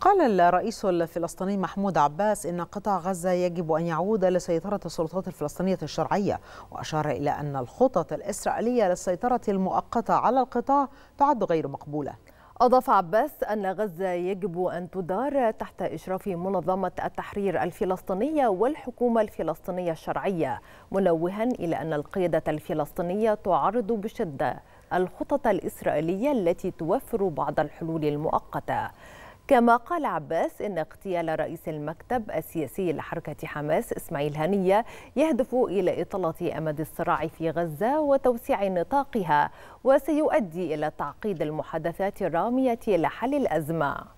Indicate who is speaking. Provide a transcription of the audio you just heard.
Speaker 1: قال الرئيس الفلسطيني محمود عباس إن قطاع غزة يجب أن يعود لسيطرة السلطات الفلسطينية الشرعية وأشار إلى أن الخطط الإسرائيلية للسيطرة المؤقتة على القطاع تعد غير مقبولة
Speaker 2: أضاف عباس أن غزة يجب أن تدار تحت إشراف منظمة التحرير الفلسطينية والحكومة الفلسطينية الشرعية منوها إلى أن القيادة الفلسطينية تعرض بشدة الخطط الإسرائيلية التي توفر بعض الحلول المؤقتة كما قال عباس إن اغتيال رئيس المكتب السياسي لحركة حماس إسماعيل هنية يهدف إلى إطالة أمد الصراع في غزة وتوسيع نطاقها وسيؤدي إلى تعقيد المحادثات الرامية لحل الأزمة